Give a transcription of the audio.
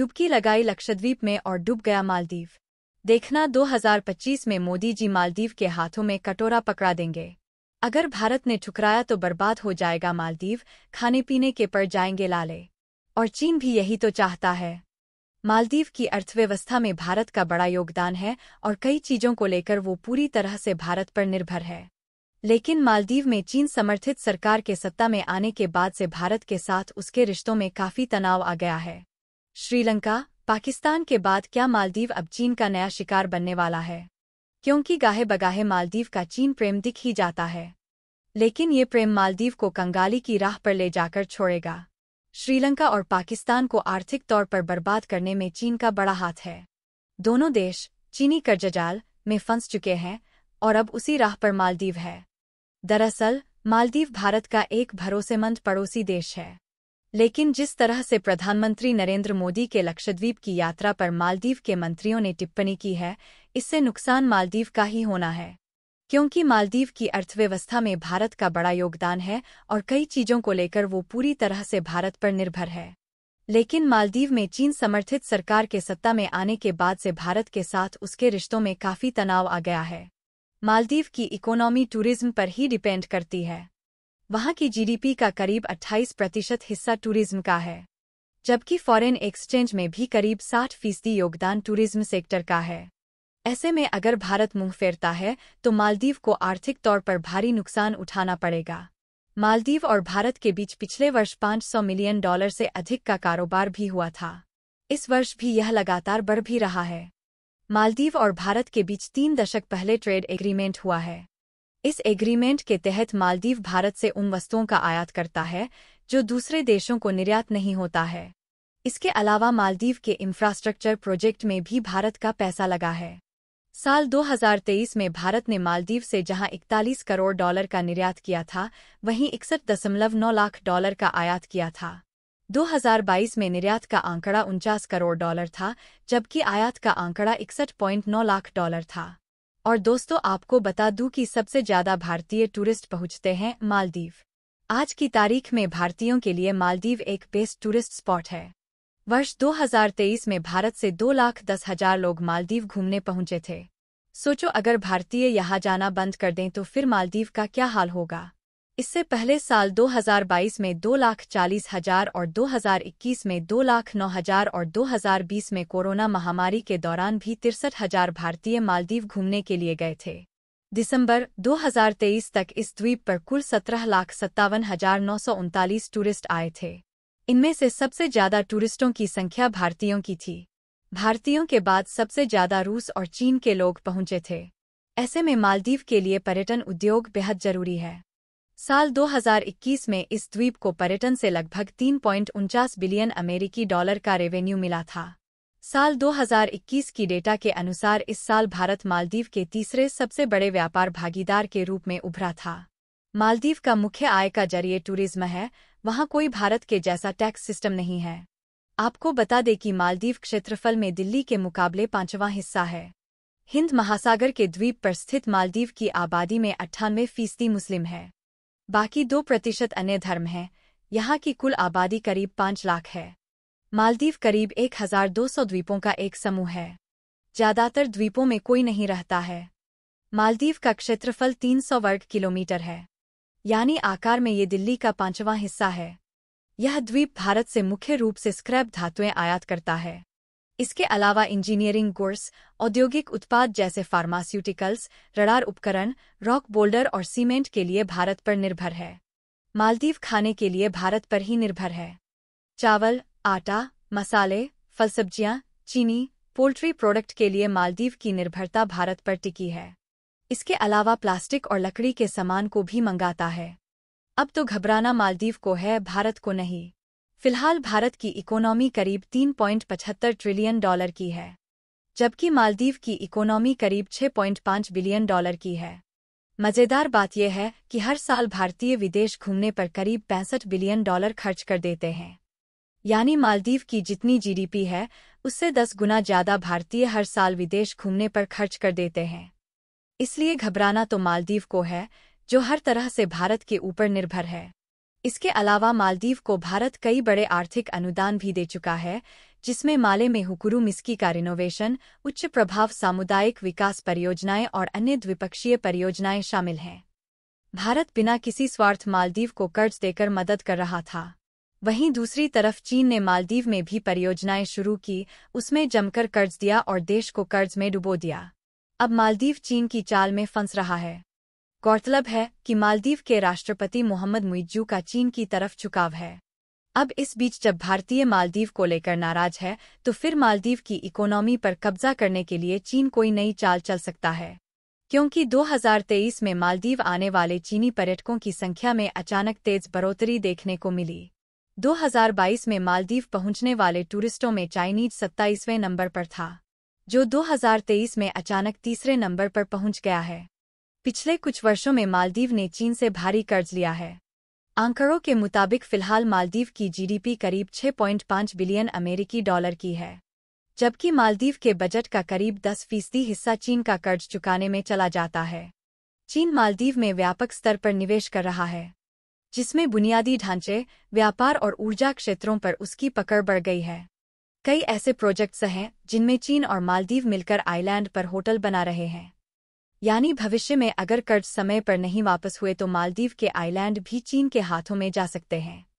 डुबकी लगाई लक्षद्वीप में और डूब गया मालदीव देखना 2025 में मोदी जी मालदीव के हाथों में कटोरा पकड़ा देंगे अगर भारत ने ठुकराया तो बर्बाद हो जाएगा मालदीव खाने पीने के पड़ जाएंगे लाले और चीन भी यही तो चाहता है मालदीव की अर्थव्यवस्था में भारत का बड़ा योगदान है और कई चीज़ों को लेकर वो पूरी तरह से भारत पर निर्भर है लेकिन मालदीव में चीन समर्थित सरकार के सत्ता में आने के बाद से भारत के साथ उसके रिश्तों में काफ़ी तनाव आ गया है श्रीलंका पाकिस्तान के बाद क्या मालदीव अब चीन का नया शिकार बनने वाला है क्योंकि गाहे बगाहे मालदीव का चीन प्रेम दिख ही जाता है लेकिन ये प्रेम मालदीव को कंगाली की राह पर ले जाकर छोड़ेगा श्रीलंका और पाकिस्तान को आर्थिक तौर पर बर्बाद करने में चीन का बड़ा हाथ है दोनों देश चीनी कर्जजाल में फंस चुके हैं और अब उसी राह पर मालदीव है दरअसल मालदीव भारत का एक भरोसेमंद पड़ोसी देश है लेकिन जिस तरह से प्रधानमंत्री नरेंद्र मोदी के लक्षद्वीप की यात्रा पर मालदीव के मंत्रियों ने टिप्पणी की है इससे नुकसान मालदीव का ही होना है क्योंकि मालदीव की अर्थव्यवस्था में भारत का बड़ा योगदान है और कई चीज़ों को लेकर वो पूरी तरह से भारत पर निर्भर है लेकिन मालदीव में चीन समर्थित सरकार के सत्ता में आने के बाद से भारत के साथ उसके रिश्तों में काफ़ी तनाव आ गया है मालदीव की इकोनॉमी टूरिज्म पर ही डिपेंड करती है वहां की जीडीपी का करीब 28 प्रतिशत हिस्सा टूरिज्म का है जबकि फॉरेन एक्सचेंज में भी करीब 60 फीसदी योगदान टूरिज्म सेक्टर का है ऐसे में अगर भारत मुंह फेरता है तो मालदीव को आर्थिक तौर पर भारी नुकसान उठाना पड़ेगा मालदीव और भारत के बीच पिछले वर्ष 500 मिलियन डॉलर से अधिक का कारोबार भी हुआ था इस वर्ष भी यह लगातार बढ़ भी रहा है मालदीव और भारत के बीच तीन दशक पहले ट्रेड एग्रीमेंट हुआ है इस एग्रीमेंट के तहत मालदीव भारत से उन वस्तुओं का आयात करता है जो दूसरे देशों को निर्यात नहीं होता है इसके अलावा मालदीव के इंफ्रास्ट्रक्चर प्रोजेक्ट में भी भारत का पैसा लगा है साल 2023 में भारत ने मालदीव से जहां 41 करोड़ डॉलर का निर्यात किया था वहीं इकसठ दशमलव नौ लाख डॉलर का आयात किया था 2022 में निर्यात का आंकड़ा उनचास करोड़ डॉलर था जबकि आयात का आंकड़ा इकसठ नौ लाख डॉलर था और दोस्तों आपको बता दूं कि सबसे ज्यादा भारतीय टूरिस्ट पहुंचते हैं मालदीव आज की तारीख में भारतीयों के लिए मालदीव एक बेस्ट टूरिस्ट स्पॉट है वर्ष 2023 में भारत से दो लाख दस हजार लोग मालदीव घूमने पहुंचे थे सोचो अगर भारतीय यहाँ जाना बंद कर दें तो फिर मालदीव का क्या हाल होगा इससे पहले साल 2022 में दो लाख चालीस हजार और 2021 में दो लाख नौ हजार और 2020 में कोरोना महामारी के दौरान भी तिरसठ हजार भारतीय मालदीव घूमने के लिए गए थे दिसंबर 2023 तक इस द्वीप पर कुल सत्रह लाख सत्तावन हजार नौ सौ उनतालीस टूरिस्ट आए थे इनमें से सबसे ज्यादा टूरिस्टों की संख्या भारतीयों की थी भारतीयों के बाद सबसे ज्यादा रूस और चीन के लोग पहुंचे थे ऐसे में मालदीव के लिए पर्यटन उद्योग बेहद जरूरी है साल 2021 में इस द्वीप को पर्यटन से लगभग तीन बिलियन अमेरिकी डॉलर का रेवेन्यू मिला था साल 2021 की डेटा के अनुसार इस साल भारत मालदीव के तीसरे सबसे बड़े व्यापार भागीदार के रूप में उभरा था मालदीव का मुख्य आय का जरिए टूरिज्म है वहाँ कोई भारत के जैसा टैक्स सिस्टम नहीं है आपको बता दें कि मालदीव क्षेत्रफल में दिल्ली के मुकाबले पांचवां हिस्सा है हिंद महासागर के द्वीप पर स्थित मालदीव की आबादी में अट्ठानवे फीसदी मुस्लिम है बाकी दो प्रतिशत अन्य धर्म हैं यहाँ की कुल आबादी करीब पाँच लाख है मालदीव करीब एक हजार दो सौ द्वीपों का एक समूह है ज़्यादातर द्वीपों में कोई नहीं रहता है मालदीव का क्षेत्रफल 300 वर्ग किलोमीटर है यानी आकार में ये दिल्ली का पांचवां हिस्सा है यह द्वीप भारत से मुख्य रूप से स्क्रैप धातुएं आयात करता है इसके अलावा इंजीनियरिंग गुड्स औद्योगिक उत्पाद जैसे फार्मास्यूटिकल्स रडार उपकरण रॉक बोल्डर और सीमेंट के लिए भारत पर निर्भर है मालदीव खाने के लिए भारत पर ही निर्भर है चावल आटा मसाले फल सब्जियां चीनी पोल्ट्री प्रोडक्ट के लिए मालदीव की निर्भरता भारत पर टिकी है इसके अलावा प्लास्टिक और लकड़ी के सामान को भी मंगाता है अब तो घबराना मालदीव को है भारत को नहीं फिलहाल भारत की इकोनॉमी करीब तीन प्वाइंट पचहत्तर ट्रिलियन डॉलर की है जबकि मालदीव की इकोनॉमी करीब छह प्वाइंट पांच बिलियन डॉलर की है मज़ेदार बात यह है कि हर साल भारतीय विदेश घूमने पर करीब पैंसठ बिलियन डॉलर खर्च कर देते हैं यानी मालदीव की जितनी जीडीपी है उससे दस गुना ज़्यादा भारतीय हर साल विदेश घूमने पर खर्च कर देते हैं इसलिए घबराना तो मालदीव को है जो हर तरह से भारत के ऊपर निर्भर है इसके अलावा मालदीव को भारत कई बड़े आर्थिक अनुदान भी दे चुका है जिसमें माले में हुकुरू मिस्की का रिनोवेशन उच्च प्रभाव सामुदायिक विकास परियोजनाएं और अन्य द्विपक्षीय परियोजनाएं शामिल हैं भारत बिना किसी स्वार्थ मालदीव को कर्ज देकर मदद कर रहा था वहीं दूसरी तरफ चीन ने मालदीव में भी परियोजनाएं शुरू की उसमें जमकर कर्ज दिया और देश को कर्ज में डुबो दिया अब मालदीव चीन की चाल में फंस रहा है गौरतलब है कि मालदीव के राष्ट्रपति मोहम्मद मुइजू का चीन की तरफ झुकाव है अब इस बीच जब भारतीय मालदीव को लेकर नाराज है तो फिर मालदीव की इकोनॉमी पर कब्जा करने के लिए चीन कोई नई चाल चल सकता है क्योंकि 2023 में मालदीव आने वाले चीनी पर्यटकों की संख्या में अचानक तेज बढ़ोतरी देखने को मिली 2022 में मालदीव पहुंचने वाले टूरिस्टों में चाइनीज सत्ताईसवें नंबर पर था जो 2023 में अचानक तीसरे नंबर पर पहुंच गया है पिछले कुछ वर्षों में मालदीव ने चीन से भारी कर्ज लिया है आंकड़ों के मुताबिक फिलहाल मालदीव की जीडीपी करीब 6.5 बिलियन अमेरिकी डॉलर की है जबकि मालदीव के बजट का करीब 10 फीसदी हिस्सा चीन का कर्ज चुकाने में चला जाता है चीन मालदीव में व्यापक स्तर पर निवेश कर रहा है जिसमें बुनियादी ढांचे व्यापार और ऊर्जा क्षेत्रों पर उसकी पकड़ बढ़ गई है कई ऐसे प्रोजेक्ट्स हैं जिनमें चीन और मालदीव मिलकर आइलैंड पर होटल बना रहे हैं यानी भविष्य में अगर कर्ज समय पर नहीं वापस हुए तो मालदीव के आइलैंड भी चीन के हाथों में जा सकते हैं